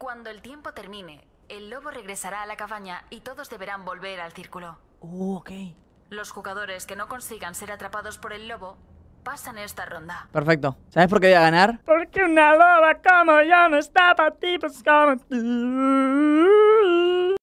Cuando el tiempo termine, el lobo regresará a la cabaña y todos deberán volver al círculo. Uh, ok. Los jugadores que no consigan ser atrapados por el lobo pasan esta ronda. Perfecto. ¿Sabes por qué voy a ganar? Porque una loba como yo no está para tipos pues, como tú.